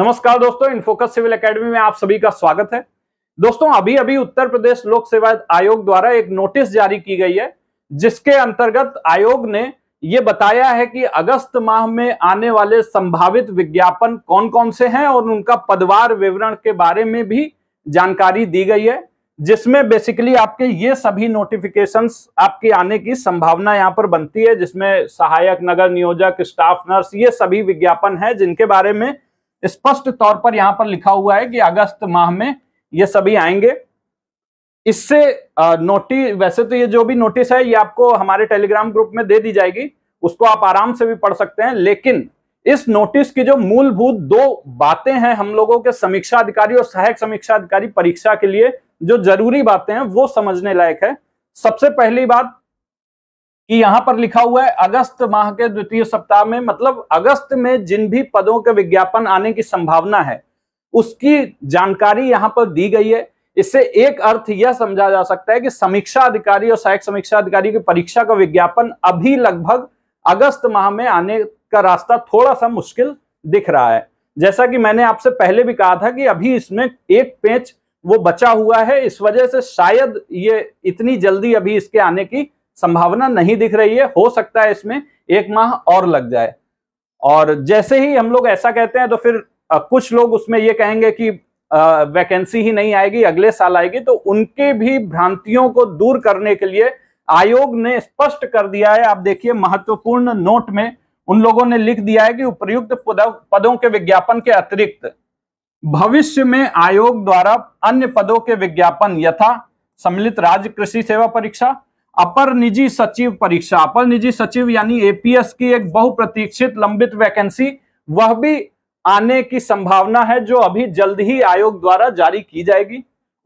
नमस्कार दोस्तों InFocus civil academy में आप सभी का स्वागत है दोस्तों अभी अभी उत्तर प्रदेश लोक सेवा आयोग द्वारा एक नोटिस जारी की गई है जिसके अंतर्गत आयोग ने ये बताया है कि अगस्त माह में आने वाले संभावित विज्ञापन कौन कौन से हैं और उनका पदवार विवरण के बारे में भी जानकारी दी गई है जिसमें बेसिकली आपके ये सभी नोटिफिकेशन आपके आने की संभावना यहाँ पर बनती है जिसमें सहायक नगर नियोजक स्टाफ नर्स ये सभी विज्ञापन है जिनके बारे में स्पष्ट तौर पर यहां पर लिखा हुआ है कि अगस्त माह में ये सभी आएंगे इससे नोटिस वैसे तो ये जो भी नोटिस है ये आपको हमारे टेलीग्राम ग्रुप में दे दी जाएगी उसको आप आराम से भी पढ़ सकते हैं लेकिन इस नोटिस की जो मूलभूत दो बातें हैं हम लोगों के समीक्षा अधिकारी और सहायक समीक्षा अधिकारी परीक्षा के लिए जो जरूरी बातें हैं वो समझने लायक है सबसे पहली बात कि यहां पर लिखा हुआ है अगस्त माह के द्वितीय सप्ताह में मतलब अगस्त में जिन भी पदों के विज्ञापन आने की संभावना है उसकी जानकारी यहां पर दी गई है इससे एक अर्थ यह समझा जा सकता है कि समीक्षा अधिकारी और सहायक समीक्षा अधिकारी की परीक्षा का विज्ञापन अभी लगभग अगस्त माह में आने का रास्ता थोड़ा सा मुश्किल दिख रहा है जैसा कि मैंने आपसे पहले भी कहा था कि अभी इसमें एक पेच वो बचा हुआ है इस वजह से शायद ये इतनी जल्दी अभी इसके आने की संभावना नहीं दिख रही है हो सकता है इसमें एक माह और लग जाए और जैसे ही हम लोग ऐसा कहते हैं तो फिर कुछ लोग उसमें ये कहेंगे कि वैकेंसी ही नहीं आएगी अगले साल आएगी तो उनके भी भ्रांतियों को दूर करने के लिए आयोग ने स्पष्ट कर दिया है आप देखिए महत्वपूर्ण नोट में उन लोगों ने लिख दिया है कि उपयुक्त पदों के विज्ञापन के अतिरिक्त भविष्य में आयोग द्वारा अन्य पदों के विज्ञापन यथा सम्मिलित राज्य कृषि सेवा परीक्षा अपर निजी सचिव परीक्षा अपर निजी सचिव यानी एपीएस की एक बहुप्रतीक्षित लंबित वैकेंसी वह भी आने की संभावना है जो अभी जल्द ही आयोग द्वारा जारी की जाएगी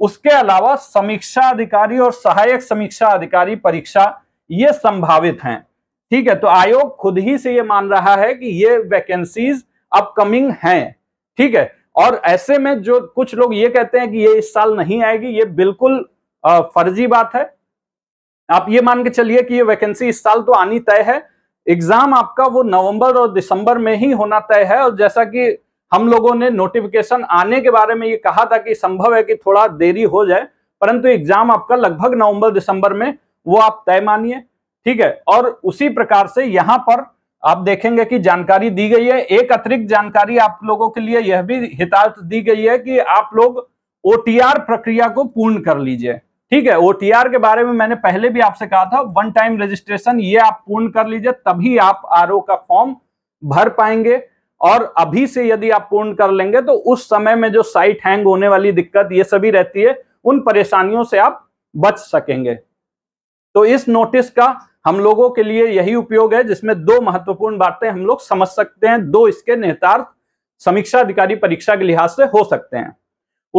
उसके अलावा समीक्षा अधिकारी और सहायक समीक्षा अधिकारी परीक्षा ये संभावित हैं ठीक है तो आयोग खुद ही से ये मान रहा है कि ये वैकेंसीज अपकमिंग हैं ठीक है और ऐसे में जो कुछ लोग ये कहते हैं कि ये इस साल नहीं आएगी ये बिल्कुल फर्जी बात है आप ये मान के चलिए कि ये वैकेंसी इस साल तो आनी तय है एग्जाम आपका वो नवंबर और दिसंबर में ही होना तय है और जैसा कि हम लोगों ने नोटिफिकेशन आने के बारे में ये कहा था कि संभव है कि थोड़ा देरी हो जाए परंतु एग्जाम आपका लगभग नवंबर दिसंबर में वो आप तय मानिए ठीक है और उसी प्रकार से यहाँ पर आप देखेंगे कि जानकारी दी गई है एक अतिरिक्त जानकारी आप लोगों के लिए यह भी हितार्थ दी गई है कि आप लोग ओ प्रक्रिया को पूर्ण कर लीजिए ठीक है ओटीआर के बारे में मैंने पहले भी आपसे कहा था वन टाइम रजिस्ट्रेशन ये आप पूर्ण कर लीजिए तभी आप आर का फॉर्म भर पाएंगे और अभी से यदि आप पूर्ण कर लेंगे तो उस समय में जो साइट हैंग होने वाली दिक्कत ये सभी रहती है उन परेशानियों से आप बच सकेंगे तो इस नोटिस का हम लोगों के लिए यही उपयोग है जिसमें दो महत्वपूर्ण बातें हम लोग समझ सकते हैं दो इसके निहितार्थ समीक्षा अधिकारी परीक्षा के लिहाज से हो सकते हैं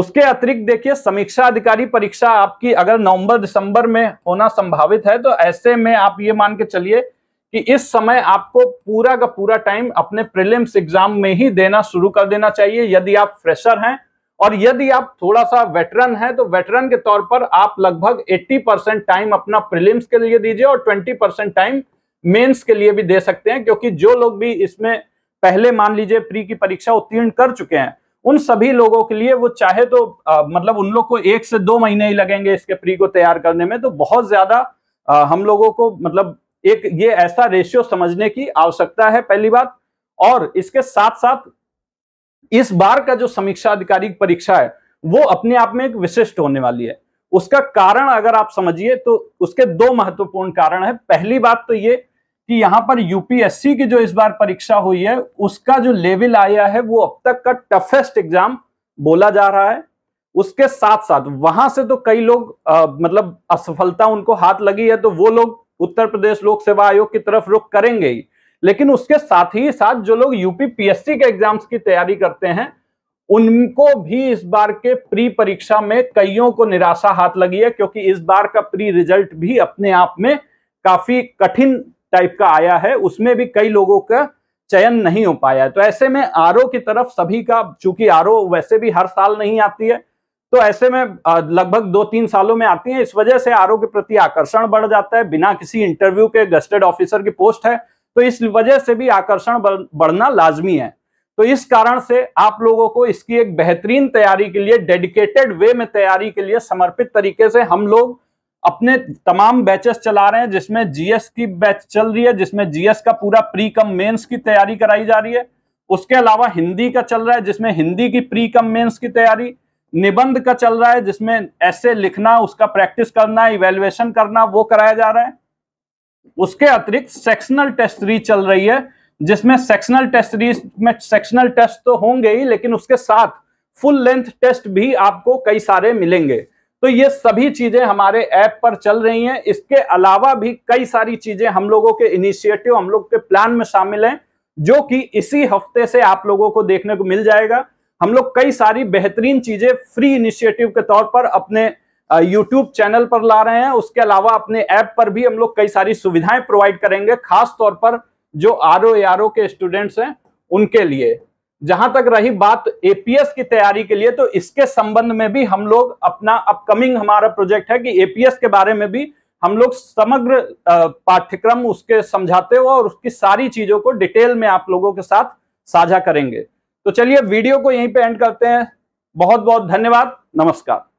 उसके अतिरिक्त देखिए समीक्षा अधिकारी परीक्षा आपकी अगर नवंबर दिसंबर में होना संभावित है तो ऐसे में आप ये मान के चलिए कि इस समय आपको पूरा का पूरा टाइम अपने प्रिलिम्स एग्जाम में ही देना शुरू कर देना चाहिए यदि आप फ्रेशर हैं और यदि आप थोड़ा सा वेटरन हैं तो वेटरन के तौर पर आप लगभग 80 परसेंट टाइम अपना प्रिलिम्स के लिए दीजिए और 20 परसेंट टाइम मेंस के लिए भी दे सकते हैं क्योंकि जो लोग भी इसमें पहले मान लीजिए प्री की परीक्षा उत्तीर्ण कर चुके हैं उन सभी लोगों के लिए वो चाहे तो आ, मतलब उन लोग को एक से दो महीने ही लगेंगे इसके प्री को तैयार करने में तो बहुत ज्यादा हम लोगों को मतलब एक ये ऐसा रेशियो समझने की आवश्यकता है पहली बात और इसके साथ साथ इस बार का जो समीक्षा अधिकारी परीक्षा है वो अपने आप में एक विशिष्ट होने वाली है उसका कारण अगर आप समझिए तो उसके दो महत्वपूर्ण कारण है पहली बात तो ये कि यहां पर यूपीएससी की जो इस बार परीक्षा हुई है उसका जो लेवल आया है वो अब तक का टफेस्ट एग्जाम बोला जा रहा है उसके साथ साथ वहां से तो कई लोग आ, मतलब असफलता उनको हाथ लगी है तो वो लोग उत्तर प्रदेश लोक सेवा आयोग की तरफ रुख करेंगे ही लेकिन उसके साथ ही साथ जो लोग यूपी के एग्जाम्स की तैयारी करते हैं उनको भी इस बार के प्री परीक्षा में कईयों को निराशा हाथ लगी है क्योंकि इस बार का प्री रिजल्ट भी अपने आप में काफी कठिन टाइप का आया है उसमें भी कई लोगों का चयन नहीं हो पाया तो ऐसे में आर की तरफ सभी का चूंकि आर वैसे भी हर साल नहीं आती है तो ऐसे में लगभग दो तीन सालों में आती है इस वजह से आर के प्रति आकर्षण बढ़ जाता है बिना किसी इंटरव्यू के गस्टेड ऑफिसर की पोस्ट है तो इस वजह से भी आकर्षण बढ़ना लाजमी है तो इस कारण से आप लोगों को इसकी एक बेहतरीन तैयारी के लिए डेडिकेटेड वे में तैयारी के लिए समर्पित तरीके से हम लोग अपने तमाम बैचेस चला रहे हैं जिसमें जीएस की बैच चल रही है जिसमें जीएस का पूरा प्री कम मेंस की तैयारी कराई जा रही है उसके अलावा हिंदी का चल रहा है जिसमें हिंदी की प्री कम मेंस की तैयारी निबंध का चल रहा है जिसमें ऐसे लिखना उसका प्रैक्टिस करना इवेल्युएशन करना वो कराया जा रहा है उसके अतिरिक्त सेक्शनल टेस्ट सीरीज चल रही है जिसमें सेक्शनल टेस्ट सीरीज में सेक्शनल टेस्ट तो होंगे ही लेकिन उसके साथ फुल लेंथ टेस्ट भी आपको कई सारे मिलेंगे तो ये सभी चीजें हमारे ऐप पर चल रही हैं इसके अलावा भी कई सारी चीजें हम लोगों के इनिशिएटिव हम लोग के प्लान में शामिल हैं जो कि इसी हफ्ते से आप लोगों को देखने को मिल जाएगा हम लोग कई सारी बेहतरीन चीजें फ्री इनिशिएटिव के तौर पर अपने यूट्यूब चैनल पर ला रहे हैं उसके अलावा अपने ऐप पर भी हम लोग कई सारी सुविधाएं प्रोवाइड करेंगे खास तौर पर जो आर ओ के स्टूडेंट्स हैं उनके लिए जहां तक रही बात एपीएस की तैयारी के लिए तो इसके संबंध में भी हम लोग अपना अपकमिंग हमारा प्रोजेक्ट है कि एपीएस के बारे में भी हम लोग समग्र पाठ्यक्रम उसके समझाते हुए और उसकी सारी चीजों को डिटेल में आप लोगों के साथ साझा करेंगे तो चलिए वीडियो को यहीं पे एंड करते हैं बहुत बहुत धन्यवाद नमस्कार